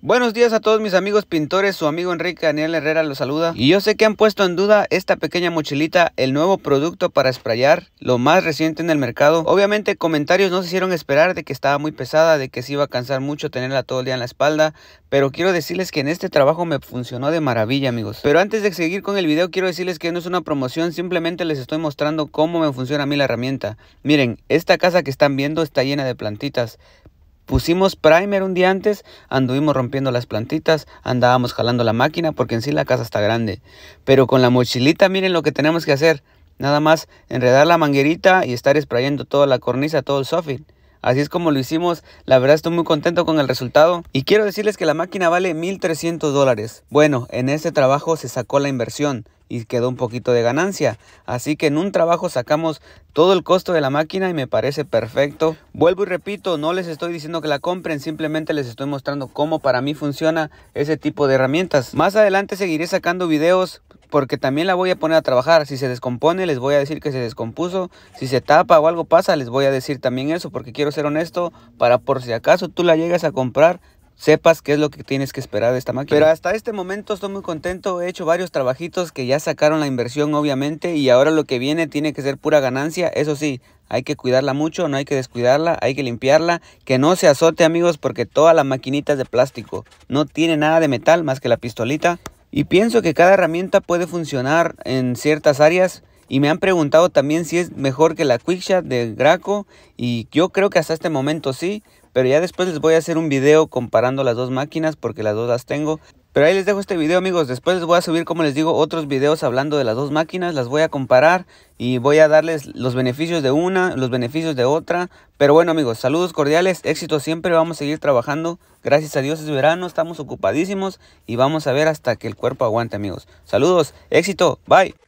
Buenos días a todos mis amigos pintores, su amigo Enrique Daniel Herrera los saluda. Y yo sé que han puesto en duda esta pequeña mochilita, el nuevo producto para sprayar, lo más reciente en el mercado. Obviamente comentarios no se hicieron esperar de que estaba muy pesada, de que se iba a cansar mucho tenerla todo el día en la espalda, pero quiero decirles que en este trabajo me funcionó de maravilla amigos. Pero antes de seguir con el video quiero decirles que no es una promoción, simplemente les estoy mostrando cómo me funciona a mí la herramienta. Miren, esta casa que están viendo está llena de plantitas, Pusimos primer un día antes, anduvimos rompiendo las plantitas, andábamos jalando la máquina porque en sí la casa está grande. Pero con la mochilita miren lo que tenemos que hacer. Nada más enredar la manguerita y estar esprayando toda la cornisa, todo el soffit. Así es como lo hicimos, la verdad estoy muy contento con el resultado y quiero decirles que la máquina vale 1300 dólares. Bueno, en este trabajo se sacó la inversión, y quedó un poquito de ganancia. Así que en un trabajo sacamos todo el costo de la máquina y me parece perfecto. Vuelvo y repito, no les estoy diciendo que la compren, simplemente les estoy mostrando cómo para mí funciona ese tipo de herramientas. Más adelante seguiré sacando videos porque también la voy a poner a trabajar. Si se descompone, les voy a decir que se descompuso. Si se tapa o algo pasa, les voy a decir también eso, porque quiero ser honesto para por si acaso tú la llegas a comprar, sepas qué es lo que tienes que esperar de esta máquina. Pero hasta este momento estoy muy contento, he hecho varios trabajitos que ya sacaron la inversión obviamente y ahora lo que viene tiene que ser pura ganancia, eso sí, hay que cuidarla mucho, no hay que descuidarla, hay que limpiarla, que no se azote amigos porque toda la maquinita es de plástico, no tiene nada de metal más que la pistolita y pienso que cada herramienta puede funcionar en ciertas áreas. Y me han preguntado también si es mejor que la Quickshot de Graco. Y yo creo que hasta este momento sí. Pero ya después les voy a hacer un video comparando las dos máquinas porque las dos las tengo. Pero ahí les dejo este video amigos, después les voy a subir como les digo otros videos hablando de las dos máquinas, las voy a comparar y voy a darles los beneficios de una, los beneficios de otra. Pero bueno amigos, saludos cordiales, éxito siempre, vamos a seguir trabajando. Gracias a Dios es verano, estamos ocupadísimos y vamos a ver hasta que el cuerpo aguante amigos. Saludos, éxito, bye.